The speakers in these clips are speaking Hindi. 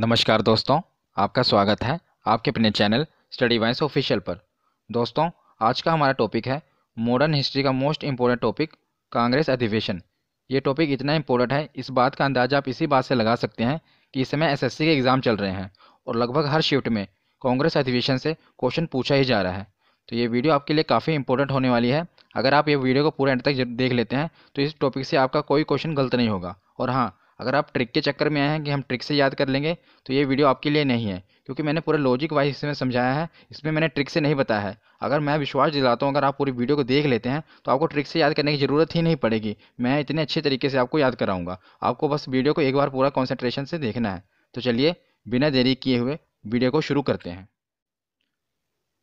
नमस्कार दोस्तों आपका स्वागत है आपके अपने चैनल स्टडी वाइस ऑफिशियल पर दोस्तों आज का हमारा टॉपिक है मॉडर्न हिस्ट्री का मोस्ट इम्पोर्टेंट टॉपिक कांग्रेस अधिवेशन ये टॉपिक इतना इम्पोर्टेंट है इस बात का अंदाजा आप इसी बात से लगा सकते हैं कि इस समय एसएससी के एग्ज़ाम चल रहे हैं और लगभग हर शिफ्ट में कांग्रेस अधिवेशन से क्वेश्चन पूछा ही जा रहा है तो ये वीडियो आपके लिए काफ़ी इंपॉर्टेंट होने वाली है अगर आप ये वीडियो को पूरा एंड तक देख लेते हैं तो इस टॉपिक से आपका कोई क्वेश्चन गलत नहीं होगा और हाँ अगर आप ट्रिक के चक्कर में आए हैं कि हम ट्रिक से याद कर लेंगे तो ये वीडियो आपके लिए नहीं है क्योंकि मैंने पूरा लॉजिक वाइज इसमें समझाया है इसमें मैंने ट्रिक से नहीं बताया है अगर मैं विश्वास दिलाता हूँ अगर आप पूरी वीडियो को देख लेते हैं तो आपको ट्रिक से याद करने की ज़रूरत ही नहीं पड़ेगी मैं इतने अच्छे तरीके से आपको याद कराऊंगा आपको बस वीडियो को एक बार पूरा कॉन्सेंट्रेशन से देखना है तो चलिए बिना देरी किए हुए वीडियो को शुरू करते हैं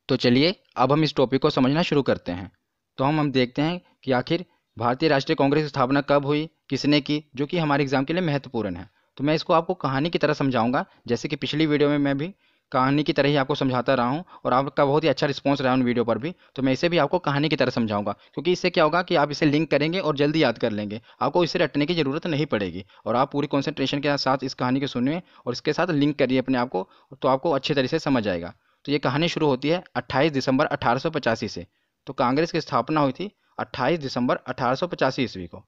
तो चलिए अब हम इस टॉपिक को समझना शुरू करते हैं तो हम हम देखते हैं कि आखिर भारतीय राष्ट्रीय कांग्रेस की स्थापना कब हुई किसने की जो कि हमारे एग्जाम के लिए महत्वपूर्ण है तो मैं इसको आपको कहानी की तरह समझाऊंगा जैसे कि पिछली वीडियो में मैं भी कहानी की तरह ही आपको समझाता रहा हूँ और आपका बहुत ही अच्छा रिस्पॉन्स रहा उन वीडियो पर भी तो मैं इसे भी आपको कहानी की तरह समझाऊंगा क्योंकि इससे क्या होगा कि आप इसे लिंक करेंगे और जल्दी याद कर लेंगे आपको इसे रटने की ज़रूरत नहीं पड़ेगी और आप पूरी कॉन्सेंट्रेशन के साथ इस कहानी को सुनिए और इसके साथ लिंक करिए अपने आप को तो आपको अच्छे तरीके से समझ आएगा तो ये कहानी शुरू होती है अट्ठाईस दिसंबर अठारह से तो कांग्रेस की स्थापना हुई थी अट्ठाईस दिसंबर अठारह ईस्वी को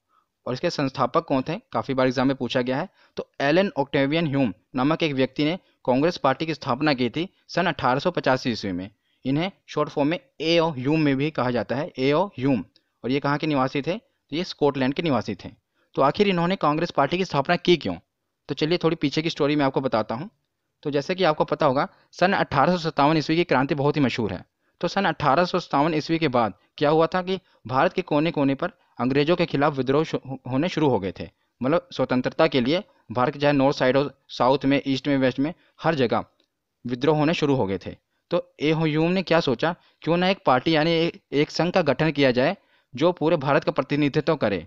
और इसके संस्थापक कौन थे काफ़ी बार एग्जाम में पूछा गया है तो एलन ऑक्टेवियन ह्यूम नामक एक व्यक्ति ने कांग्रेस पार्टी की स्थापना की थी सन अठारह ईस्वी में इन्हें शॉर्ट फॉर्म में ए ओ ह्यूम में भी कहा जाता है ए ओ ह्यूम और ये कहाँ के निवासी थे तो ये स्कॉटलैंड के निवासी थे तो आखिर इन्होंने कांग्रेस पार्टी की स्थापना की क्यों तो चलिए थोड़ी पीछे की स्टोरी मैं आपको बताता हूँ तो जैसे कि आपको पता होगा सन अठारह ईस्वी की क्रांति बहुत ही मशहूर है तो सन अठारह ईस्वी के बाद क्या हुआ था कि भारत के कोने कोने पर अंग्रेज़ों के खिलाफ विद्रोह होने शुरू हो गए थे मतलब स्वतंत्रता के लिए भारत के चाहे नॉर्थ साइड हो साउथ में ईस्ट में वेस्ट में हर जगह विद्रोह होने शुरू हो गए थे तो ए ह्यूम ने क्या सोचा क्यों ना एक पार्टी यानी एक संघ का गठन किया जाए जो पूरे भारत का प्रतिनिधित्व करे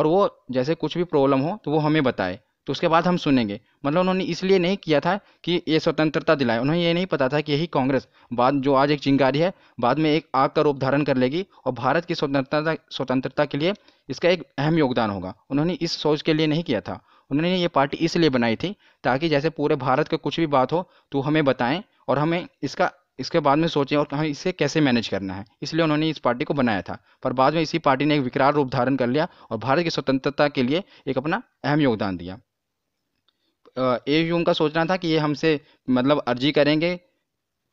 और वो जैसे कुछ भी प्रॉब्लम हो तो वो हमें बताए तो उसके बाद हम सुनेंगे मतलब उन्होंने इसलिए नहीं किया था कि ये स्वतंत्रता दिलाए उन्हें ये नहीं पता था कि यही कांग्रेस बाद जो आज एक चिंगारी है बाद में एक आग का रूप धारण कर लेगी और भारत की स्वतंत्रता स्वतंत्रता के लिए इसका एक अहम योगदान होगा उन्होंने इस सोच के लिए नहीं किया था उन्होंने ये पार्टी इसलिए बनाई थी ताकि जैसे पूरे भारत का कुछ भी बात हो तो हमें बताएं और हमें इसका इसके बाद में सोचें और हमें इसे कैसे मैनेज करना है इसलिए उन्होंने इस पार्टी को बनाया था पर बाद में इसी पार्टी ने एक विकराल रूप धारण कर लिया और भारत की स्वतंत्रता के लिए एक अपना अहम योगदान दिया ए यू उनका सोचना था कि ये हमसे मतलब अर्जी करेंगे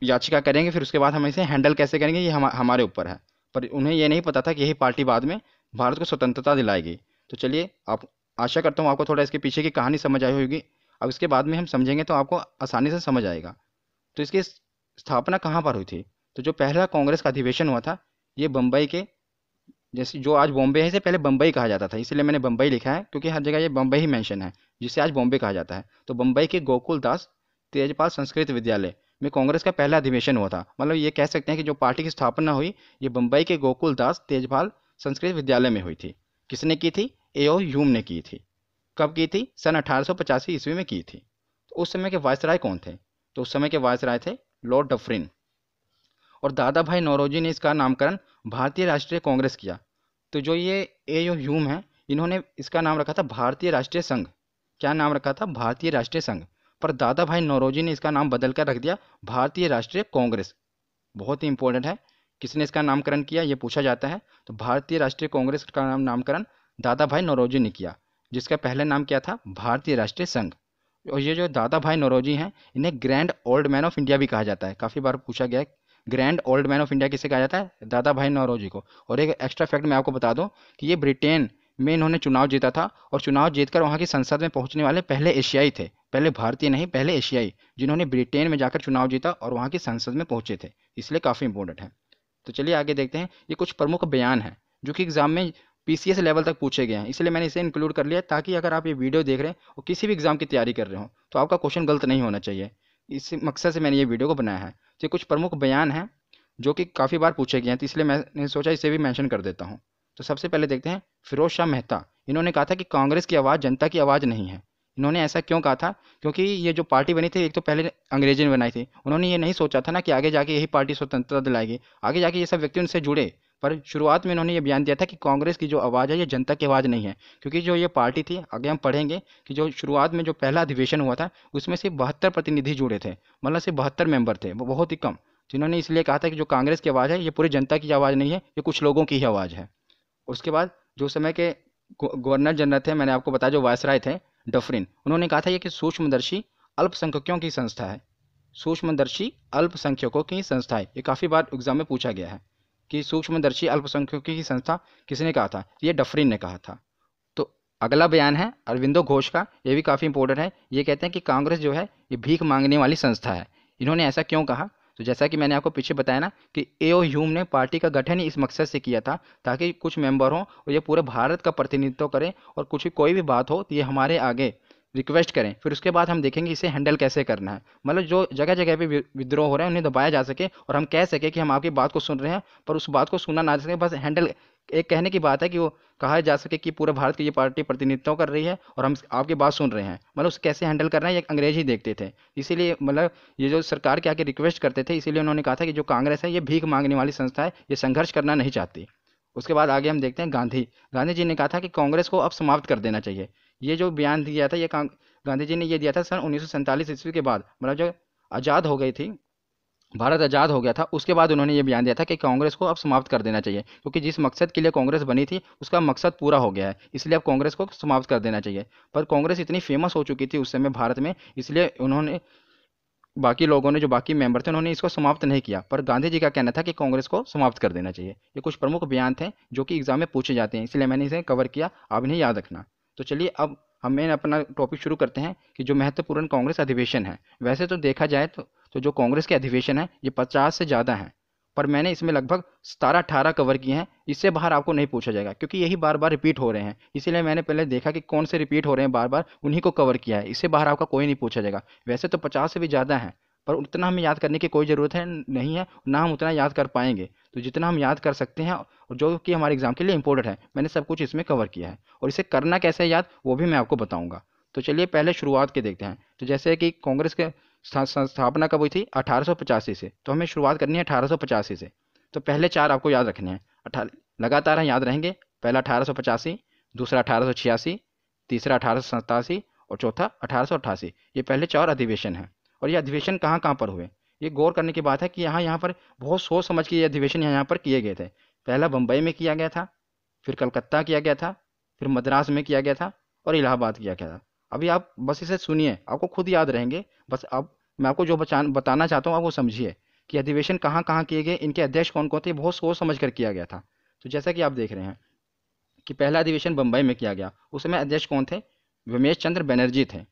याचिका करेंगे फिर उसके बाद हम इसे हैंडल कैसे करेंगे ये हम हमारे ऊपर है पर उन्हें यह नहीं पता था कि यही पार्टी बाद में भारत को स्वतंत्रता दिलाएगी तो चलिए आप आशा करता हूँ आपको थोड़ा इसके पीछे की कहानी समझ आई होगी अब इसके बाद में हम समझेंगे तो आपको आसानी से समझ आएगा तो इसकी स्थापना कहाँ पर हुई थी तो जो पहला कांग्रेस का अधिवेशन हुआ था ये बम्बई के जैसे जो आज बॉम्बे है इसे पहले बम्बई कहा जाता था इसलिए मैंने बम्बई लिखा है क्योंकि हर जगह ये बम्बई ही मैंशन है जिसे आज बॉम्बे कहा जाता है तो बम्बई के गोकुल दास तेजपाल संस्कृत विद्यालय में कांग्रेस का पहला अधिवेशन हुआ था मतलब ये कह सकते हैं कि जो पार्टी की स्थापना हुई ये बम्बई के गोकुल दास तेजपाल संस्कृत विद्यालय में हुई थी किसने की थी ए ओ ह्यूम ने की थी कब की थी सन अठारह ईस्वी में की थी तो उस समय के वायसराय कौन थे तो उस समय के वायसराय थे लॉर्ड डफरिन और दादा भाई नौरोजी ने इसका नामकरण भारतीय राष्ट्रीय कांग्रेस किया तो जो ये ए यू ह्यूम है इन्होंने इसका नाम रखा था भारतीय राष्ट्रीय संघ क्या नाम रखा था भारतीय राष्ट्रीय संघ पर दादा भाई नौरोजी ने इसका नाम बदल कर रख दिया भारतीय राष्ट्रीय कांग्रेस बहुत ही इंपॉर्टेंट है किसने इसका नामकरण किया ये पूछा जाता है तो भारतीय राष्ट्रीय कांग्रेस का नाम नामकरण दादा भाई नौरोजी ने किया जिसका पहले नाम क्या था भारतीय राष्ट्रीय संघ और ये जो दादा भाई नौरोजी हैं इन्हें grand old man of India भी कहा जाता है काफ़ी बार पूछा गया है grand old man of India किसे कहा जाता है दादा भाई नौरोजी को और एक एक्स्ट्रा फैक्ट मैं आपको बता दूं कि ये ब्रिटेन में इन्होंने चुनाव जीता था और चुनाव जीतकर वहाँ की संसद में पहुँचने वाले पहले एशियाई थे पहले भारतीय नहीं पहले एशियाई जिन्होंने ब्रिटेन में जाकर चुनाव जीता और वहाँ की संसद में पहुँचे थे इसलिए काफ़ी इंपॉर्टेंट है तो चलिए आगे देखते हैं ये कुछ प्रमुख बयान हैं जो कि एग्ज़ाम में पी लेवल तक पूछे गए हैं इसलिए मैंने इसे इंक्लूड कर लिया ताकि अगर आप ये वीडियो देख रहे हैं और किसी भी एग्ज़ाम की तैयारी कर रहे हो तो आपका क्वेश्चन गलत नहीं होना चाहिए इस मकसद से मैंने ये वीडियो को बनाया है से ये कुछ प्रमुख बयान हैं जो कि काफ़ी बार पूछे गए हैं तो इसलिए मैंने सोचा इसे भी मैंशन कर देता हूँ तो सबसे पहले देखते हैं फिरोज शाह मेहता इन्होंने कहा था कि कांग्रेस की आवाज़ जनता की आवाज़ नहीं है इन्होंने ऐसा क्यों कहा था क्योंकि ये जो पार्टी बनी थी एक तो पहले अंग्रेजी ने बनाई थी उन्होंने ये नहीं सोचा था ना कि आगे जाके यही पार्टी स्वतंत्रता दिलाएगी आगे जाके ये सब व्यक्ति उनसे जुड़े पर शुरुआत में इन्होंने ये बयान दिया था कि कांग्रेस की जो आवाज़ है ये जनता की आवाज़ नहीं है क्योंकि जो ये पार्टी थी आगे हम पढ़ेंगे कि जो शुरुआत में जो पहला अधिवेशन हुआ था उसमें से बहत्तर प्रतिनिधि जुड़े थे मतलब से बहत्तर मेंबर थे वो बहुत ही कम जिन्होंने इसलिए कहा था कि जो कांग्रेस की आवाज़ है ये पूरी जनता की आवाज़ नहीं है ये कुछ लोगों की ही आवाज़ है उसके बाद जो समय के गवर्नर जनरल थे मैंने आपको बताया जो वायसराय थे डफरिन उन्होंने कहा था ये कि सूक्ष्मदर्शी अल्पसंख्यकों की संस्था है सूक्ष्मदर्शी अल्पसंख्यकों की संस्था है ये काफ़ी बार एग्जाम में पूछा गया है कि सूक्ष्मदर्शी अल्पसंख्यकों की संस्था किसने कहा था ये डफरिन ने कहा था तो अगला बयान है अरविंदो घोष का ये भी काफ़ी इंपॉर्टेंट है ये कहते हैं कि कांग्रेस जो है ये भीख मांगने वाली संस्था है इन्होंने ऐसा क्यों कहा तो जैसा कि मैंने आपको पीछे बताया ना कि ए ओ ह्यूम ने पार्टी का गठन ही इस मकसद से किया था ताकि कुछ मेंबर हों और ये पूरे भारत का प्रतिनिधित्व करें और कुछ कोई भी बात हो तो ये हमारे आगे रिक्वेस्ट करें फिर उसके बाद हम देखेंगे इसे हैंडल कैसे करना है मतलब जो जगह जगह पे विद्रोह हो रहे हैं उन्हें दबाया जा सके और हम कह सकें कि हम आपकी बात को सुन रहे हैं पर उस बात को सुना ना सके बस हैंडल एक कहने की बात है कि वो कहा जा सके कि पूरे भारत की ये पार्टी प्रतिनिधित्व कर रही है और हम आपकी बात सुन रहे हैं मतलब उसे कैसे हैंडल करना है ये अंग्रेज ही देखते थे इसीलिए मतलब ये जो सरकार के आके रिक्वेस्ट करते थे इसीलिए उन्होंने कहा था कि जो कांग्रेस है ये भीख मांगने वाली संस्था है ये संघर्ष करना नहीं चाहती उसके बाद आगे हम देखते हैं गांधी गांधी जी ने कहा था कि कांग्रेस को अब समाप्त कर देना चाहिए ये जो बयान दिया था ये गांधी जी ने ये दिया था सन उन्नीस ईस्वी के बाद मतलब जो आज़ाद हो गई थी भारत आज़ाद हो गया था उसके बाद उन्होंने ये बयान दिया था कि कांग्रेस को अब समाप्त कर देना चाहिए क्योंकि जिस मकसद के लिए कांग्रेस बनी थी उसका मकसद पूरा हो गया है इसलिए अब कांग्रेस को समाप्त कर देना चाहिए पर कांग्रेस इतनी फेमस हो चुकी थी उस समय भारत में इसलिए उन्होंने बाकी लोगों ने जो बाकी मेंबर थे उन्होंने इसको समाप्त नहीं किया पर गांधी जी का कहना था कि कांग्रेस को समाप्त कर देना चाहिए ये कुछ प्रमुख बयान थे जो कि एग्जाम में पूछे जाते हैं इसलिए मैंने इसे कवर किया आप इन्हें याद रखना तो चलिए अब हमें अपना टॉपिक शुरू करते हैं कि जो महत्वपूर्ण कांग्रेस अधिवेशन है वैसे तो देखा जाए तो, तो जो कांग्रेस के अधिवेशन है ये पचास से ज़्यादा हैं पर मैंने इसमें लगभग सतारह अठारह कवर किए हैं इससे बाहर आपको नहीं पूछा जाएगा क्योंकि यही बार बार रिपीट हो रहे हैं इसीलिए मैंने पहले देखा कि कौन से रिपीट हो रहे हैं बार बार उन्हीं को कवर किया है इससे बाहर आपका कोई नहीं पूछा जाएगा वैसे तो पचास से भी ज़्यादा हैं पर उतना हमें याद करने की कोई ज़रूरत है नहीं है ना हम उतना याद कर पाएंगे तो जितना हम याद कर सकते हैं और जो कि हमारे एग्ज़ाम के लिए इंपॉर्टेंट है मैंने सब कुछ इसमें कवर किया है और इसे करना कैसे है याद वो भी मैं आपको बताऊँगा तो चलिए पहले शुरुआत के देखते हैं तो जैसे कि कांग्रेस के संस्थापना कब हुई थी अठारह से तो हमें शुरुआत करनी है अठारह से तो पहले चार आपको याद रखने हैं अठा लगातार याद रहेंगे पहला अठारह दूसरा अठारह तीसरा अठारह और चौथा अठारह ये पहले चार अधिवेशन हैं और ये अधिवेशन कहाँ कहाँ पर हुए ये गौर करने की बात है कि यहाँ यहाँ पर बहुत सोच समझ के ये अधिवेशन यहाँ यहाँ पर किए गए थे पहला बम्बई में किया गया था फिर कलकत्ता किया गया था फिर मद्रास में किया गया था और इलाहाबाद किया गया था अभी आप बस इसे सुनिए आपको खुद याद रहेंगे बस अब मैं आपको जो बचा बताना चाहता हूँ आप वो समझिए कि अधिवेशन कहाँ कहाँ किए गए इनके अध्यक्ष कौन कौन थे बहुत सोच समझ कर किया गया था तो जैसा कि आप देख रहे हैं कि पहला अधिवेशन बम्बई में किया गया उस समय अध्यक्ष कौन थे विमेश चंद्र बनर्जी थे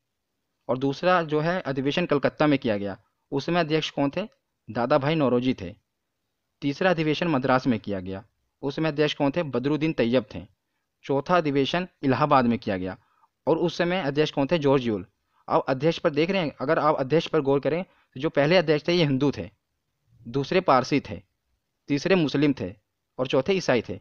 और दूसरा जो है अधिवेशन कलकत्ता में किया गया उसमें अध्यक्ष कौन थे दादा भाई नौरोजी थे तीसरा अधिवेशन मद्रास में किया गया उसमें अध्यक्ष कौन थे बदरुद्दीन तैयब थे चौथा अधिवेशन इलाहाबाद में किया गया और उस समय अध्यक्ष कौन थे जॉर्ज यूल अब अध्यक्ष पर देख रहे हैं अगर आप अध्यक्ष पर गौर करें तो जो पहले अध्यक्ष थे ये हिंदू थे दूसरे पारसी थे तीसरे मुस्लिम थे और चौथे ईसाई थे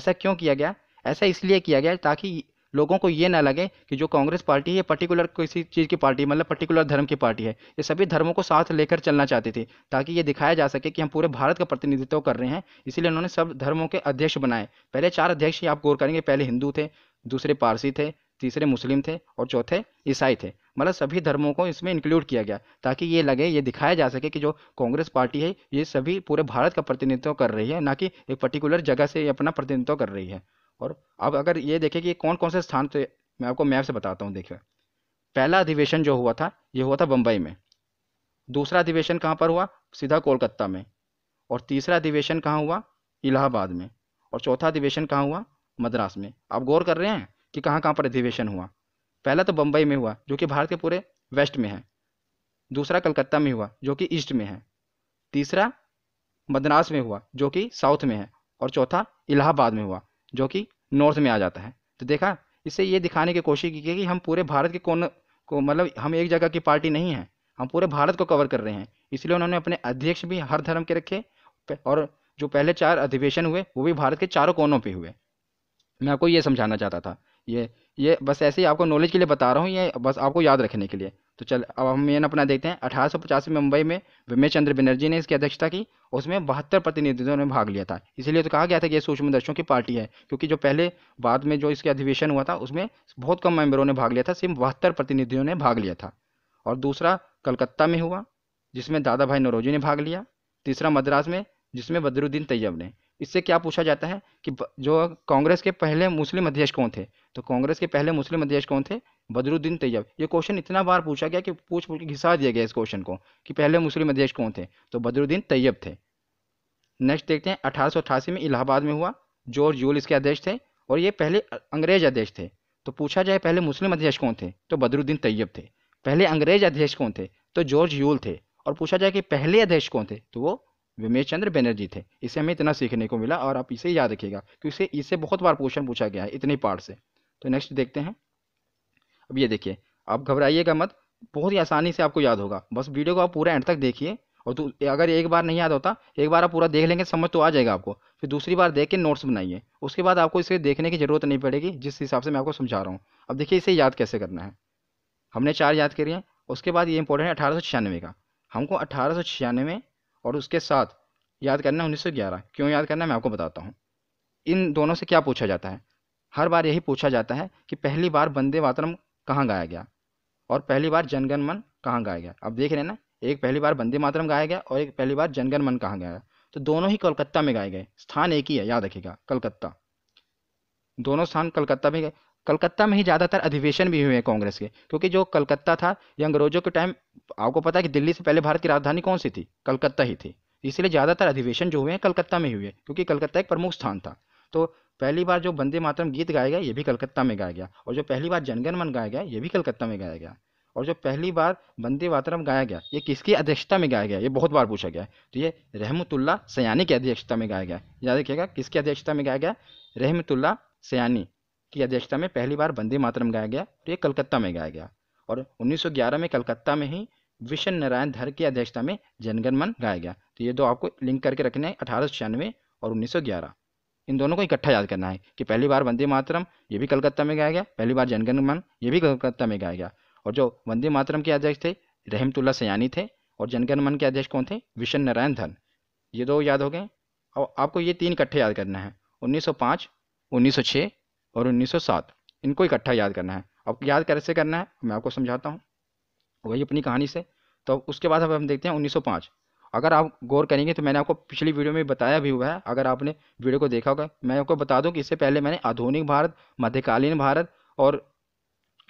ऐसा क्यों किया गया ऐसा इसलिए किया गया ताकि लोगों को ये ना लगे कि जो कांग्रेस पार्टी है ये पर्टिकुलर किसी चीज़ की पार्टी मतलब पर्टिकुलर धर्म की पार्टी है ये सभी धर्मों को साथ लेकर चलना चाहती थी ताकि ये दिखाया जा सके कि हम पूरे भारत का प्रतिनिधित्व कर रहे हैं इसीलिए उन्होंने सब धर्मों के अध्यक्ष बनाए पहले चार अध्यक्ष ही आप गौर करेंगे पहले हिंदू थे दूसरे पारसी थे तीसरे मुस्लिम थे और चौथे ईसाई थे मतलब सभी धर्मों को इसमें इंक्लूड किया गया ताकि ये लगे ये दिखाया जा सके कि जो कांग्रेस पार्टी है ये सभी पूरे भारत का प्रतिनिधित्व कर रही है ना कि एक पर्टिकुलर जगह से अपना प्रतिनिधित्व कर रही है और अब अगर ये देखें कि कौन कौन से स्थान थे मैं आपको मैप से बताता हूँ देखिए पहला अधिवेशन जो हुआ था ये हुआ था बम्बई में दूसरा अधिवेशन कहाँ पर हुआ सीधा कोलकाता में और तीसरा अधिवेशन कहाँ हुआ इलाहाबाद में और चौथा अधिवेशन कहाँ हुआ मद्रास में आप गौर कर रहे हैं कि कहाँ कहाँ पर अधिवेशन हुआ पहला तो बम्बई में हुआ जो कि भारत के पूरे वेस्ट में है दूसरा कलकत्ता में हुआ जो कि ईस्ट में है तीसरा मद्रास में हुआ जो कि साउथ में है और चौथा इलाहाबाद में हुआ जो कि नॉर्थ में आ जाता है तो देखा इससे ये दिखाने की कोशिश की गई कि हम पूरे भारत के कोन को मतलब हम एक जगह की पार्टी नहीं है हम पूरे भारत को कवर कर रहे हैं इसलिए उन्होंने अपने अध्यक्ष भी हर धर्म के रखे और जो पहले चार अधिवेशन हुए वो भी भारत के चारों कोनों पे हुए मैं आपको ये समझाना चाहता था ये ये बस ऐसे ही आपको नॉलेज के लिए बता रहा हूँ ये बस आपको याद रखने के लिए तो चल अब हम मेन अपना देखते हैं अठारह में मुंबई में विमय चंद्र बनर्जी ने इसकी अध्यक्षता की उसमें बहत्तर प्रतिनिधियों ने भाग लिया था इसीलिए तो कहा गया था कि ये सूक्ष्मदर्शों की पार्टी है क्योंकि जो पहले बाद में जो इसके अधिवेशन हुआ था उसमें बहुत कम मेंबरों ने भाग लिया था सिर्फ बहत्तर प्रतिनिधियों ने भाग लिया था और दूसरा कलकत्ता में हुआ जिसमें दादा भाई नरोजी ने भाग लिया तीसरा मद्रास में जिसमें बदरुद्दीन तैयब ने इससे क्या पूछा जाता है कि जो कांग्रेस के पहले मुस्लिम अध्यक्ष कौन थे तो कांग्रेस के पहले मुस्लिम अध्यक्ष कौन थे बदरुद्दीन तैयब ये क्वेश्चन इतना बार पूछा गया कि पूछ पूछ के घिसा दिया गया इस क्वेश्चन को कि पहले मुस्लिम अध्यक्ष कौन थे तो बदरुद्दीन तैयब थे नेक्स्ट देखते हैं अठारह में इलाहाबाद में हुआ जॉर्ज यूल इसके अध्यक्ष थे और ये पहले अंग्रेज अध्यक्ष थे तो पूछा जाए पहले मुस्लिम अध्यक्ष कौन थे तो बदरुद्दीन तैयब थे पहले अंग्रेज अध्यक्ष कौन थे तो जॉर्ज यूल थे और पूछा जाए कि पहले अध्यक्ष कौन थे तो वो विमेश चंद्र बनर्जी थे इसे हमें इतना सीखने को मिला और आप इसे याद रखिएगा क्योंकि इससे बहुत बार क्वेश्चन पूछा गया है इतने पार्ट से तो नेक्स्ट देखते हैं अब ये देखिए आप घबराइएगा मत बहुत ही आसानी से आपको याद होगा बस वीडियो को आप पूरा एंड तक देखिए और तो अगर एक बार नहीं याद होता एक बार आप पूरा देख लेंगे समझ तो आ जाएगा आपको फिर दूसरी बार देख के नोट्स बनाइए उसके बाद आपको इसे देखने की ज़रूरत नहीं पड़ेगी जिस हिसाब से मैं आपको समझा रहा हूँ अब देखिए इसे याद कैसे करना है हमने चार याद करी हैं उसके बाद ये इंपॉर्टेंट है अठारह का हमको अठारह और उसके साथ याद करना है उन्नीस सौ ग्यारह क्यों याद करना है मैं आपको बताता हूँ इन दोनों से क्या पूछा जाता है हर बार यही पूछा जाता है कि पहली बार वंदे मातरम कहाँ गाया गया और पहली बार जनगण मन कहाँ गाया गया अब देख रहे हैं ना एक पहली बार वंदे मातरम गाया गया और एक पहली बार जनगण मन कहाँ गाया तो दोनों ही कलकत्ता में गाए गए स्थान एक ही है याद रखेगा कलकत्ता दोनों स्थान कलकत्ता में गए कलकत्ता में ही ज़्यादातर अधिवेशन भी हुए हैं कांग्रेस के क्योंकि जो कलकत्ता था ये अंग्रेजों के टाइम आपको पता है कि दिल्ली से पहले भारत की राजधानी कौन सी थी कलकत्ता ही थी इसलिए ज़्यादातर अधिवेशन जो हुए हैं कलकत्ता में ही हुए क्योंकि कलकत्ता एक प्रमुख स्थान था तो पहली बार जो वंदे मातरम गीत गाया गया ये भी कलकत्ता में गाया गया और जो पहली बार जनगण मन गाया गया ये भी कलकत्ता में गाया गया और जो पहली बार वंदे मातरम गाया गया ये किसकी अध्यक्षता में गाया गया ये बहुत बार पूछा गया तो ये रहमतुल्ला सयानी की अध्यक्षता में गाया गया याद रखिएगा किसकी अध्यक्षता में गाया गया रहमतुल्ला सयानी की अध्यक्षता में पहली बार वंदे मातरम गाया गया तो ये कलकत्ता में गाया गया और 1911 में कलकत्ता में ही विशन नारायण धर की अध्यक्षता में जनगणमन गाया गया तो ये दो आपको लिंक करके रखने हैं अठारह और उन्नीस इन दोनों को इकट्ठा याद करना है कि पहली बार वंदे मातरम ये भी कलकत्ता में गाया गया पहली बार जनगणमन ये भी कलकत्ता में गाया गया और जो वंदे मातरम के अध्यक्ष थे रहमतुल्ला सयानी थे और जनगणमन के अध्यक्ष कौन थे विशन नारायण धन ये दो याद हो गए और आपको ये तीन इकट्ठे याद करना है 1905, 1906 और 1907 इनको इकट्ठा याद करना है अब याद कैसे करना है मैं आपको समझाता हूँ वही अपनी कहानी से तो उसके बाद अब हम देखते हैं 1905 अगर आप गौर करेंगे तो मैंने आपको पिछली वीडियो में बताया भी हुआ है अगर आपने वीडियो को देखा होगा मैं आपको बता दूं कि इससे पहले मैंने आधुनिक भारत मध्यकालीन भारत और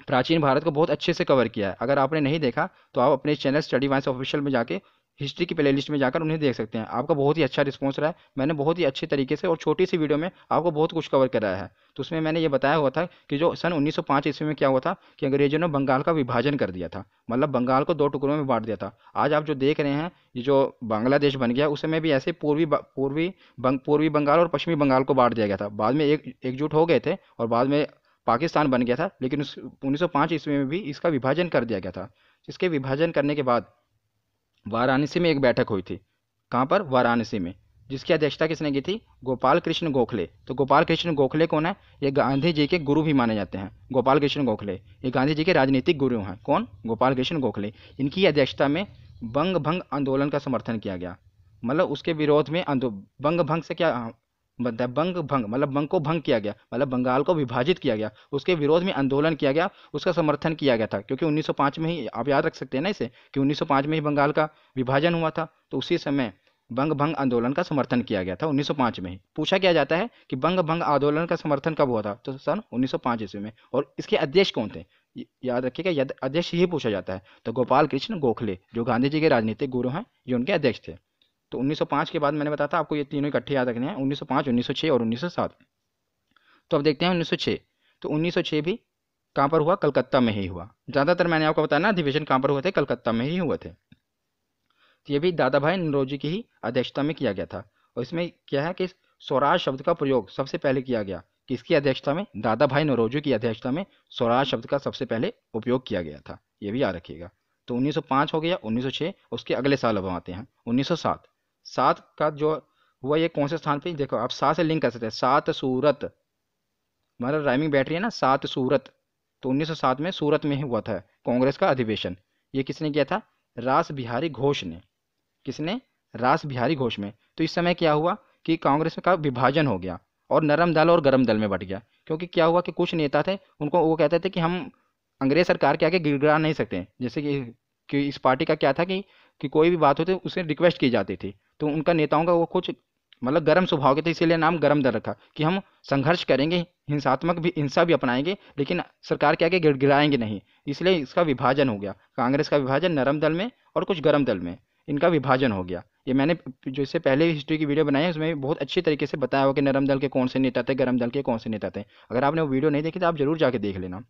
प्राचीन भारत को बहुत अच्छे से कवर किया है अगर आपने नहीं देखा तो आप अपने चैनल स्टडी वाइंस ऑफिशियल में जाके हिस्ट्री की प्लेलिस्ट में जाकर उन्हें देख सकते हैं आपका बहुत ही अच्छा रिस्पॉन्स रहा है मैंने बहुत ही अच्छे तरीके से और छोटी सी वीडियो में आपको बहुत कुछ कवर कराया है तो उसमें मैंने ये बताया हुआ था कि जो सन 1905 ईस्वी में क्या हुआ था कि अंग्रेजों ने बंगाल का विभाजन कर दिया था मतलब बंगाल को दो टुकड़ों में बांट दिया था आज आप जो देख रहे हैं ये जो बांग्लादेश बन गया उस समय भी ऐसे पूर्वी पूर्वी पूर्वी बंगाल और पश्चिमी बंगाल को बांट दिया गया था बाद में एक एकजुट हो गए थे और बाद में पाकिस्तान बन गया था लेकिन उस उन्नीस ईस्वी में भी इसका विभाजन कर दिया गया था इसके विभाजन करने के बाद वाराणसी में एक बैठक हुई थी कहाँ पर वाराणसी में जिसकी अध्यक्षता किसने की थी गोपाल कृष्ण गोखले तो गोपाल कृष्ण गोखले कौन है ये गांधी जी के गुरु भी माने जाते हैं गोपाल कृष्ण गोखले ये गांधी जी के राजनीतिक गुरु हैं कौन गोपाल कृष्ण गोखले इनकी अध्यक्षता में बंग भंग आंदोलन का समर्थन किया गया मतलब उसके विरोध में बंग भंग से क्या बंग भंग मतलब बंग को भंग किया गया मतलब बंगाल को विभाजित किया गया उसके विरोध में आंदोलन किया गया उसका समर्थन किया गया था क्योंकि 1905 में ही आप याद रख सकते हैं ना इसे कि 1905 में ही बंगाल का विभाजन हुआ था तो उसी समय बंग भंग आंदोलन का समर्थन किया गया था 1905 में ही पूछा क्या जाता है कि बंग भंग आंदोलन का समर्थन कब हुआ था तो सन उन्नीस ईस्वी में और इसके अध्यक्ष कौन थे याद रखिएगा अध्यक्ष ही पूछा जाता है तो गोपाल कृष्ण गोखले जो गांधी जी के राजनीतिक गुरु हैं ये उनके अध्यक्ष थे तो 1905 के बाद मैंने बताया था आपको ये तीनों इकट्ठे याद रखने हैं 1905, 1906 और 1907 तो अब देखते हैं 1906 तो 1906 भी कहाँ पर हुआ कलकत्ता में ही हुआ ज़्यादातर मैंने आपको बताया ना अधिवेशन कहाँ पर हुए थे कलकत्ता में ही हुए थे तो ये भी दादा भाई नरोजी की ही अध्यक्षता में किया गया था और इसमें क्या है कि स्वराज शब्द का प्रयोग सबसे पहले किया गया किसकी अध्यक्षता में दादा भाई नरोजी की अध्यक्षता में स्वराज शब्द का सबसे पहले उपयोग किया गया था ये भी याद रखिएगा तो 1905 हो गया 1906 उसके अगले साल अब आते हैं 1907 सात का जो हुआ ये कौन से स्थान पे देखो आप सात से लिंक कर सकते हैं सात सूरत मतलब राइमिंग बैटरी है ना सात सूरत तो 1907 में सूरत में ही हुआ था कांग्रेस का अधिवेशन ये किसने किया था रास बिहारी घोष ने किसने रास बिहारी घोष में तो इस समय क्या हुआ कि कांग्रेस का विभाजन हो गया और नरम दल और गर्म दल में बट गया क्योंकि क्या हुआ कि कुछ नेता थे उनको वो कहते थे कि हम अंग्रेज सरकार के आगे गिड़गड़ा नहीं सकते जैसे कि, कि इस पार्टी का क्या था कि कि कोई भी बात होती उसे रिक्वेस्ट की जाती थी तो उनका नेताओं का वो कुछ मतलब गर्म स्वभाव के थे इसीलिए नाम गर्म दल रखा कि हम संघर्ष करेंगे हिंसात्मक भी हिंसा भी अपनाएंगे लेकिन सरकार के गिर गिराएंगे नहीं इसलिए इसका विभाजन हो गया कांग्रेस का विभाजन नरम दल में और कुछ गर्म दल में इनका विभाजन हो गया ये मैंने जो इससे पहले हिस्ट्री की वीडियो बनाई है उसमें बहुत अच्छी तरीके से बताया हुआ कि नरम दल के कौन से नेता थे गर्म दल के कौन से नेता थे अगर आपने वो वीडियो नहीं देखी तो आप जरूर जाके देख लेना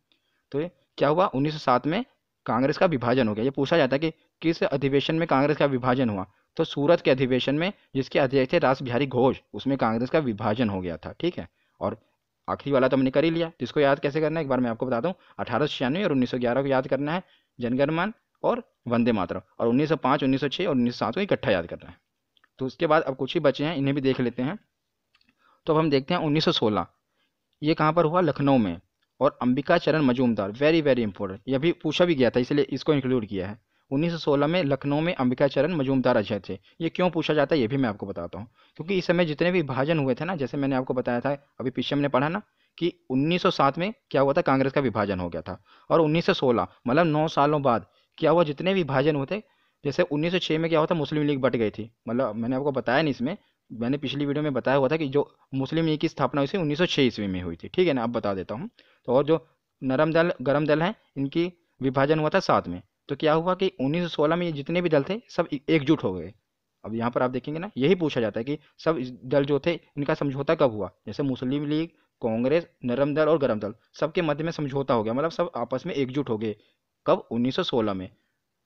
तो क्या हुआ उन्नीस में कांग्रेस का विभाजन हो गया ये पूछा जाता है कि किस अधिवेशन में कांग्रेस का विभाजन हुआ तो सूरत के अधिवेशन में जिसके अध्यक्ष थे रास बिहारी घोष उसमें कांग्रेस का विभाजन हो गया था ठीक है और आखिरी वाला तो हमने कर ही लिया तो इसको याद कैसे करना है एक बार मैं आपको बता दूं अठारह और उन्नीस को याद करना है जनगणमान और वंदे मातरम और उन्नीस उन्नीस सौ सौ छः और उन्नीस सौ सात को इकट्ठा याद करना है तो उसके बाद अब कुछ ही बचे हैं इन्हें भी देख लेते हैं तो अब हम देखते हैं उन्नीस सौ सोलह ये कहाँ पर हुआ लखनऊ में और अंबिका चरण मजूमदार वेरी वेरी इंपॉर्टेंट यह भी पूछा भी गया था इसलिए इसको इंक्लूड किया है 1916 में लखनऊ में अंबिका चरण मजूमदार अजय थे ये क्यों पूछा जाता है ये भी मैं आपको बताता हूँ क्योंकि इस समय जितने भी विभाजन हुए थे ना जैसे मैंने आपको बताया था अभी पीछे हमने पढ़ा ना कि 1907 में क्या हुआ था कांग्रेस का विभाजन हो गया था और 1916 मतलब नौ सालों बाद क्या हुआ जितने भी विभाजन हुए थे जैसे 1906 में क्या हुआ था मुस्लिम लीग बट गई थी मतलब मैंने आपको बताया नहीं इसमें मैंने पिछली वीडियो में बताया हुआ था कि जो मुस्लिम लीग की स्थापना हुई थी उन्नीस ईस्वी में हुई थी ठीक है ना अब बता देता हूँ तो और जो नरम दल गर्म दल हैं इनकी विभाजन हुआ था सात में तो क्या हुआ कि 1916 में ये जितने भी दल थे सब एकजुट हो गए अब यहाँ पर आप देखेंगे ना यही पूछा जाता है कि सब दल जो थे इनका समझौता कब हुआ जैसे मुस्लिम लीग कांग्रेस नरम दल और गर्म दल सबके मध्य में समझौता हो गया मतलब सब आपस में एकजुट हो गए कब सोलह में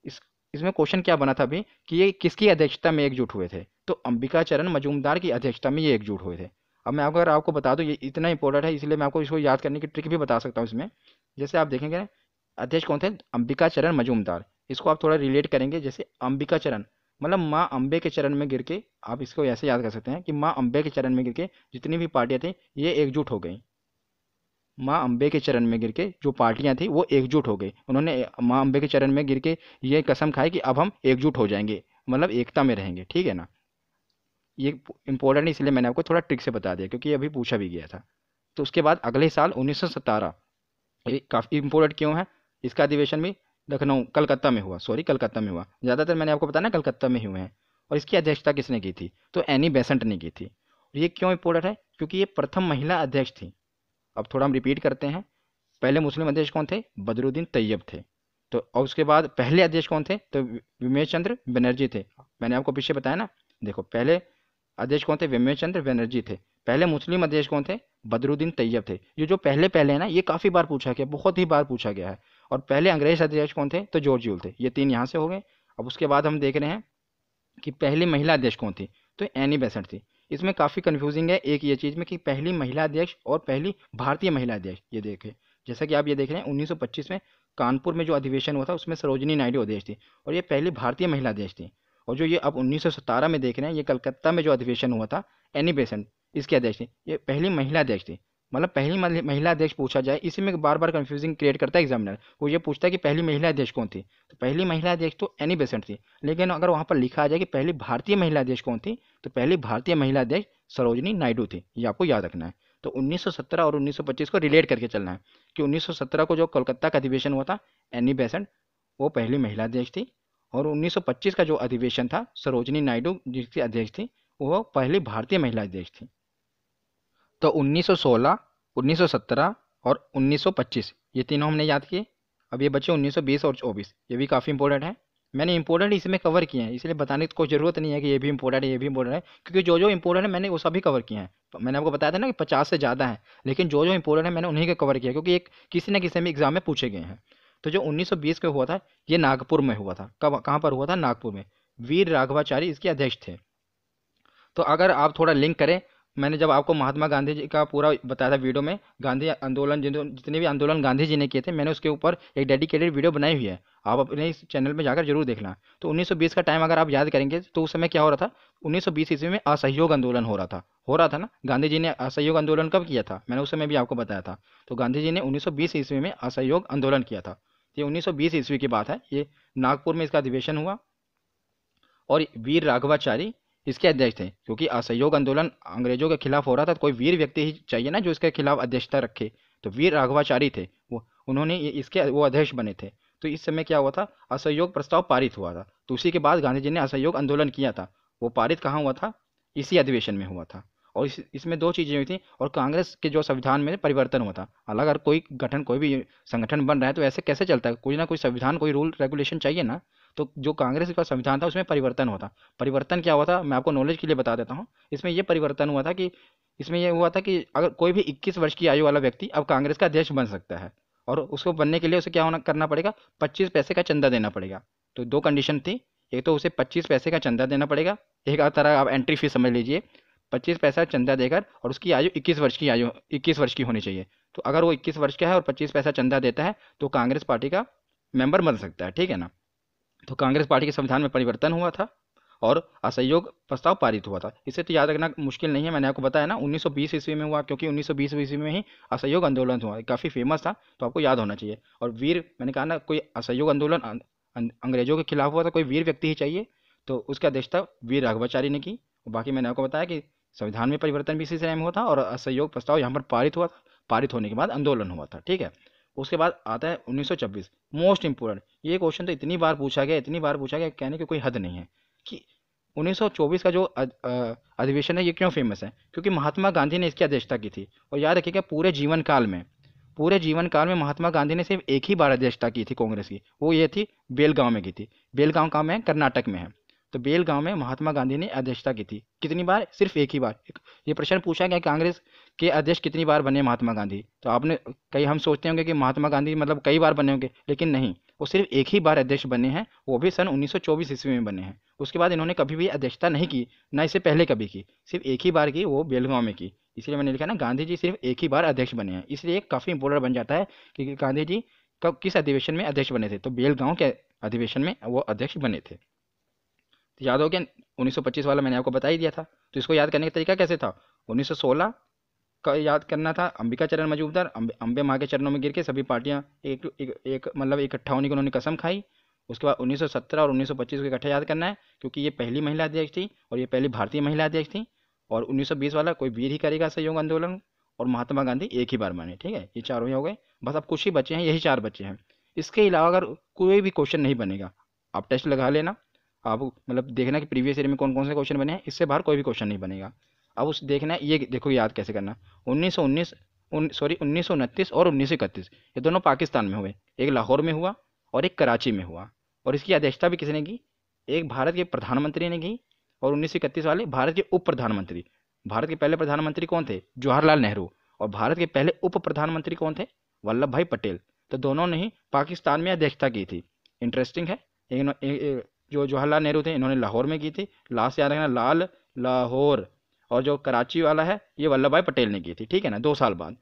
इस इसमें क्वेश्चन क्या बना था अभी कि ये किसकी अध्यक्षता में एकजुट हुए थे तो अंबिका चरण मजूमदार की अध्यक्षता में ये एकजुट हुए थे अब मैं अगर आपको बता दूँ ये इतना इंपॉर्टेंट है इसलिए मैं आपको इसको याद करने की ट्रिक भी बता सकता हूँ इसमें जैसे आप देखेंगे अध्यक्ष कौन थे अंबिका चरण मजूमदार इसको आप थोड़ा रिलेट करेंगे जैसे अंबिका चरण मतलब माँ अम्बे के चरण में गिर के आप इसको ऐसे याद कर सकते हैं कि माँ अम्बे के चरण में गिर के जितनी भी पार्टियाँ थी ये एकजुट हो गई माँ अम्बे के चरण में गिर के जो पार्टियाँ थी वो एकजुट हो गई उन्होंने माँ अम्बे के चरण में गिर के ये कसम खाई कि अब हम एकजुट हो जाएंगे मतलब एकता में रहेंगे ठीक है ना ये इंपॉर्टेंट इसलिए मैंने आपको थोड़ा ट्रिक से बता दिया क्योंकि ये अभी पूछा भी गया था तो उसके बाद अगले साल उन्नीस ये काफ़ी इम्पोर्टेंट क्यों है इसका अधिवेशन भी लखनऊ कलकत्ता में हुआ सॉरी कलकत्ता में हुआ ज़्यादातर मैंने आपको बताया ना कलकत्ता में हुए हैं और इसकी अध्यक्षता किसने की थी तो एनी बेसेंट ने की थी ये क्यों इम्पोर्टेंट है क्योंकि ये प्रथम महिला अध्यक्ष थी अब थोड़ा हम रिपीट करते हैं पहले मुस्लिम अध्यक्ष कौन थे बदरुद्दीन तैयब थे तो और उसके बाद पहले अध्यक्ष कौन थे तो विमेश चंद्र बनर्जी थे मैंने आपको पीछे बताया ना देखो पहले अध्यक्ष कौन थे विमेश चंद्र बनर्जी थे पहले मुस्लिम अध्यक्ष कौन थे बदरुद्दीन तैयब थे ये जो पहले पहले है ना ये काफ़ी बार पूछा गया बहुत ही बार पूछा गया है और पहले अंग्रेज अध्यक्ष कौन थे तो यूल थे ये तीन यहाँ से हो गए अब उसके बाद हम देख रहे हैं कि पहली महिला अध्यक्ष कौन थी तो एनी बेसेंट थी इसमें काफ़ी कन्फ्यूजिंग है एक ये चीज़ में कि पहली महिला अध्यक्ष और पहली भारतीय महिला अध्यक्ष ये देखें जैसा कि आप ये देख रहे हैं उन्नीस में कानपुर में जो अधिवेशन हुआ था उसमें सरोजनी नायडू अध्यक्ष थी और ये पहली भारतीय महिला अध्यक्ष थी और जो ये अब उन्नीस में देख रहे हैं ये कलकत्ता में जो अधिवेशन हुआ था एनी बेसेंट e इसके अध्यक्ष थी ये पहली महिला अध्यक्ष थी मतलब पहली महिला अध्यक्ष पूछा जाए इसी में बार बार कंफ्यूजिंग क्रिएट करता है एग्जामिनर वो ये पूछता है कि पहली महिला अध्यक्ष कौन थी तो पहली महिला अध्यक्ष तो एनी बेसेंट थी लेकिन अगर वहाँ पर लिखा जाए कि पहली भारतीय महिला अध्यक्ष कौन थी तो पहली भारतीय महिला अध्यक्ष सरोजनी नायडू थी ये आपको याद रखना है तो 1917 और 1925 को रिलेट करके चलना है कि 1917 को जो कोलकाता का अधिवेशन हुआ था एनी बेसेंट वो पहली महिला अध्यक्ष थी और 1925 का जो अधिवेशन था सरोजनी नायडू जिसकी अध्यक्ष थी वो पहली भारतीय महिला अध्यक्ष थी तो 1916, 1917 और 1925 ये तीनों हमने याद किए अब ये बचे 1920 और 24 ये भी काफ़ी इंपॉर्टेंट है मैंने इंपॉर्टेंट इसमें कवर किए हैं इसलिए बताने की कोई ज़रूरत नहीं है कि ये भी इंपॉर्टेंट है ये भी इंपॉर्टेंट है क्योंकि जो जो इंपॉर्टेंट है मैंने वो सभी कवर किए हैं तो मैंने आपको बताया था ना कि पचास से ज़्यादा है लेकिन जो जो इंपॉर्टेंट है मैंने उन्हीं का कवर किया क्योंकि एक किसी न किसी में एग्जाम में पूछे गए हैं तो जो उन्नीस का हुआ था ये नागपुर में हुआ था कब कहाँ पर हुआ था नागपुर में वीर राघवाचार्य इसके अध्यक्ष थे तो अगर आप थोड़ा लिंक करें मैंने जब आपको महात्मा गांधी जी का पूरा बताया था वीडियो में गांधी आंदोलन जितने भी आंदोलन गांधी जी ने किए थे मैंने उसके ऊपर एक डेडिकेटेड वीडियो बनाई हुई है आप अपने इस चैनल में जाकर जरूर देखना तो 1920 का टाइम अगर आप याद करेंगे तो उस समय क्या हो रहा था 1920 ईस्वी में असहयोग आंदोलन हो रहा था हो रहा था ना गांधी जी ने असहयोग आंदोलन कब किया था मैंने उस समय भी आपको बताया था तो गांधी जी ने उन्नीस ईस्वी में असहयोग आंदोलन किया था ये उन्नीस ईस्वी की बात है ये नागपुर में इसका अधिवेशन हुआ और वीर राघवाचारी इसके अध्यक्ष थे क्योंकि असहयोग आंदोलन अंग्रेजों के खिलाफ हो रहा था तो कोई वीर व्यक्ति ही चाहिए ना जो इसके खिलाफ अध्यक्षता रखे तो वीर राघवाचारी थे वो उन्होंने इसके वो अध्यक्ष बने थे तो इस समय क्या हुआ था असहयोग प्रस्ताव पारित हुआ था तो उसी के बाद गांधी जी ने असहयोग आंदोलन किया था वो पारित कहाँ हुआ था इसी अधिवेशन में हुआ था और इस इसमें दो चीज़ें हुई थी और कांग्रेस के जो संविधान में परिवर्तन हुआ था अलग अगर कोई गठन कोई भी संगठन बन रहा है तो ऐसे कैसे चलता है कोई ना कोई संविधान कोई रूल रेगुलेशन चाहिए ना तो जो कांग्रेस का संविधान था उसमें परिवर्तन होता परिवर्तन क्या हुआ था मैं आपको नॉलेज के लिए बता देता हूँ इसमें यह परिवर्तन हुआ था कि इसमें यह हुआ था कि अगर कोई भी 21 वर्ष की आयु वाला व्यक्ति अब कांग्रेस का अध्यक्ष बन सकता है और उसको बनने के लिए उसे क्या होना करना पड़ेगा पच्चीस पैसे का चंदा देना पड़ेगा तो दो कंडीशन थी एक तो उसे पच्चीस पैसे का चंदा देना पड़ेगा एक तरह आप एंट्री फीस समझ लीजिए पच्चीस पैसा चंदा देकर और उसकी आयु इक्कीस वर्ष की आयु इक्कीस वर्ष की होनी चाहिए तो अगर वो इक्कीस वर्ष का है और पच्चीस पैसा चंदा देता है तो कांग्रेस पार्टी का मेंबर बन सकता है ठीक है ना तो कांग्रेस पार्टी के संविधान में परिवर्तन हुआ था और असहयोग प्रस्ताव पारित हुआ था इसे तो याद रखना मुश्किल नहीं है मैंने आपको बताया ना 1920 ईस्वी में हुआ क्योंकि 1920 ईस्वी में ही असहयोग आंदोलन हुआ काफ़ी फेमस था तो आपको याद होना चाहिए और वीर मैंने कहा ना कोई असहयोग आंदोलन अं, अं, अंग्रेजों के खिलाफ हुआ था कोई वीर व्यक्ति ही चाहिए तो उसकी अध्यक्षता वीर राघवाचार्य ने की बाकी मैंने आपको बताया कि संविधान में परिवर्तन भी इसी समय में हुआ था और असहयोग प्रस्ताव यहाँ पर पारित हुआ था पारित होने के बाद आंदोलन हुआ था ठीक है उसके बाद आता है उन्नीस मोस्ट इंपोर्टेंट ये क्वेश्चन तो इतनी बार पूछा गया इतनी बार पूछा गया कहने की कोई हद नहीं है कि 1924 का जो अधिवेशन है ये क्यों फेमस है क्योंकि महात्मा गांधी ने इसकी अध्यक्षता की थी और याद रखिएगा पूरे जीवन काल में पूरे जीवन काल में महात्मा गांधी ने सिर्फ एक ही बार अध्यक्षता की थी कांग्रेस की वो ये थी बेलगांव में की थी बेलगांव का में कर्नाटक में है तो बेलगांव में महात्मा गांधी ने अध्यक्षता की थी कितनी बार सिर्फ एक ही बार ये प्रश्न पूछा गया कांग्रेस कि अध्यक्ष कितनी बार बने महात्मा गांधी तो आपने कई हम सोचते होंगे कि महात्मा गांधी मतलब कई बार बने होंगे लेकिन नहीं वो सिर्फ एक ही बार अध्यक्ष बने हैं वो भी सन 1924 ईस्वी में बने हैं उसके बाद इन्होंने कभी भी अध्यक्षता नहीं की ना इससे पहले कभी की सिर्फ एक ही बार की वो बेलगांव में की इसलिए मैंने लिखा ना गांधी जी सिर्फ एक ही बार अध्यक्ष बने हैं इसलिए काफ़ी इंपोर्टेंट बन जाता है कि गांधी जी कब किस अधिवेशन में अध्यक्ष बने थे तो बेलगांव के अधिवेशन में वो अध्यक्ष बने थे तो याद हो गया 1925 वाला मैंने आपको बता ही दिया था तो इसको याद करने का तरीका कैसे था 1916 का याद करना था अंबिका चरण मजूमदार अंबे, अंबे माँ के चरणों में गिर के सभी पार्टियाँ एक एक, एक मतलब इकट्ठा होने की उन्होंने कसम खाई उसके बाद 1917 और 1925 को इकट्ठा याद करना है क्योंकि ये पहली महिला अध्यक्ष थी और ये पहली भारतीय महिला अध्यक्ष थी और 1920 वाला कोई वीर ही करेगा सहयोग आंदोलन और महात्मा गांधी एक ही बार माने ठीक है ये चारों ही हो गए बस अब कुछ ही बच्चे हैं यही चार बच्चे हैं इसके अलावा अगर कोई भी क्वेश्चन नहीं बनेगा आप टेस्ट लगा लेना आप मतलब देखना कि प्रीवियस ईयर में कौन कौन से क्वेश्चन बने हैं इससे बाहर कोई भी क्वेश्चन नहीं बनेगा अब उस देखना है ये देखो याद कैसे करना उन्नीस सौ उन्नीस सॉरी उन्नीस सौ उनतीस और उन्नीस सौ इकतीस ये दोनों पाकिस्तान में हुए एक लाहौर में हुआ और एक कराची में हुआ और इसकी अध्यक्षता भी किसने की एक भारत के प्रधानमंत्री ने की और उन्नीस सौ इकतीस वाले भारत के उप प्रधानमंत्री भारत के पहले प्रधानमंत्री कौन थे जवाहरलाल नेहरू और भारत के पहले उप प्रधानमंत्री कौन थे वल्लभ भाई पटेल तो दोनों ने ही पाकिस्तान में अध्यक्षता की थी इंटरेस्टिंग है जो जवाहरलाल नेहरू थे इन्होंने लाहौर में की थी लास्ट याद रखना लाल लाहौर और जो कराची वाला है ये वल्लभ भाई पटेल ने की थी ठीक है ना दो साल बाद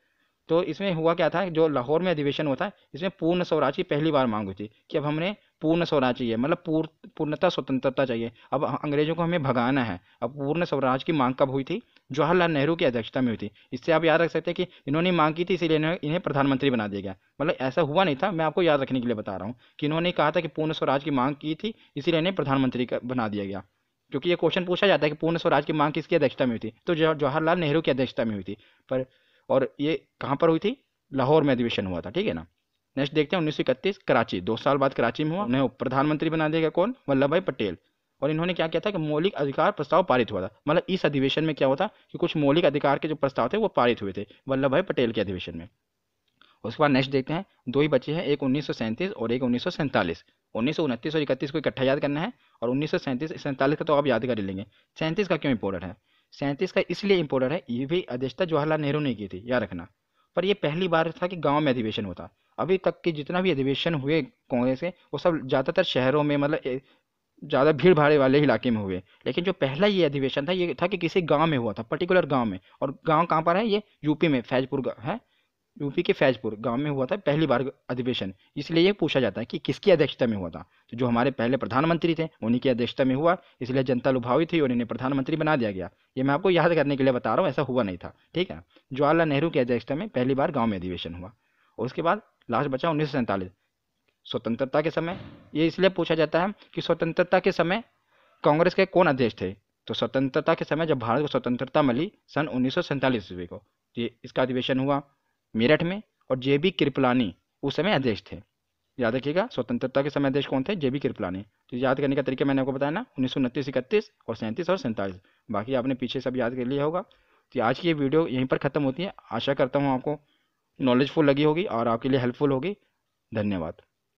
तो इसमें हुआ क्या था जो लाहौर में अधिवेशन होता है इसमें पूर्ण स्वराज की पहली बार मांग हुई थी कि अब हमने पूर्ण स्वराज चाहिए मतलब पूर्ण पूर्णता स्वतंत्रता चाहिए अब अंग्रेजों को हमें भगाना है अब पूर्ण स्वराज की मांग कब हुई थी जवाहरलाल नेहरू की अध्यक्षता में हुई थी इससे आप याद रख सकते हैं कि इन्होंने मांग की थी इसीलिए इन्हें प्रधानमंत्री बना दिया गया मतलब ऐसा हुआ नहीं था मैं आपको याद रखने के लिए बता रहा हूँ कि इन्होंने कहा था कि पूर्ण स्वराज की मांग की थी इसीलिए इन्हें प्रधानमंत्री बना दिया गया क्योंकि ये क्वेश्चन पूछा जाता है कि पूर्ण स्वराज की मांग किसकी अध्यक्षता में हुई थी तो जवाहरलाल नेहरू की अध्यक्षता में हुई थी पर और ये कहाँ पर हुई थी लाहौर में अधिवेशन हुआ था ठीक है ना नेक्स्ट देखते हैं उन्नीस कराची दो साल बाद कराची में हुआ उन्हें प्रधानमंत्री बना देगा कौन वल्लभ भाई पटेल और इन्होंने क्या किया था कि मौलिक अधिकार प्रस्ताव पारित हुआ था मतलब इस अधिवेशन में क्या हुआ था कि कुछ मौलिक अधिकार के जो प्रस्ताव थे वो पारित हुए थे वल्लभ भाई पटेल के अधिवेशन में उसके बाद नेक्स्ट देखते हैं दो ही बच्चे हैं एक उन्नीस और एक उन्नीस उन्नीस सौ और इकतीस को इकट्ठा याद करना है और उन्नीस सौ का तो आप याद कर लेंगे सैंतीस का क्यों इम्पोर्टेंट है सैंतीस का इसलिए इम्पोर्टेंट है ये भी अध्यक्षता जवाहरलाल नेहरू ने की थी याद रखना पर ये पहली बार था कि गाँव में अधिवेशन होता अभी तक के जितना भी अधिवेशन हुए कांग्रेस के वो सब ज़्यादातर शहरों में मतलब ज़्यादा भीड़ भाड़े वाले इलाके में हुए लेकिन जो पहला ये अधिवेशन था ये था कि किसी गांव में हुआ था पर्टिकुलर गांव में और गांव कहाँ पर है ये यूपी में फैजपुर है यूपी के फैजपुर गांव में हुआ था पहली बार अधिवेशन इसलिए ये पूछा जाता है कि किसकी अध्यक्षता में हुआ था तो जो हमारे पहले प्रधानमंत्री थे उन्हीं की अध्यक्षता में हुआ इसलिए जनता लुभावित हुई और इन्हें प्रधानमंत्री बना दिया गया ये मैं आपको याद करने के लिए बता रहा हूँ ऐसा हुआ नहीं था ठीक है जवाहरलाल नेहरू की अध्यक्षता में पहली बार गाँव में अधिवेशन हुआ और उसके बाद लास्ट बचा उन्नीस स्वतंत्रता के समय ये इसलिए पूछा जाता है कि स्वतंत्रता के समय कांग्रेस के कौन अध्यक्ष थे तो स्वतंत्रता के समय जब भारत को स्वतंत्रता मिली सन उन्नीस को तो ये इसका अधिवेशन हुआ मेरठ में और जे बी कृपलानी उस समय अध्यक्ष थे याद रखिएगा स्वतंत्रता के समय अध्यक्ष कौन थे जे बी कृपलानी तो याद करने का तरीका मैंने आपको बताया ना उन्नीस सौ उनतीस इकतीस और सैंतीस और सैंतालीस बाकी आपने पीछे सब याद कर लिया होगा तो आज की ये वीडियो यहीं पर ख़त्म होती है आशा करता हूँ आपको नॉलेजफुल लगी होगी और आपके लिए हेल्पफुल होगी धन्यवाद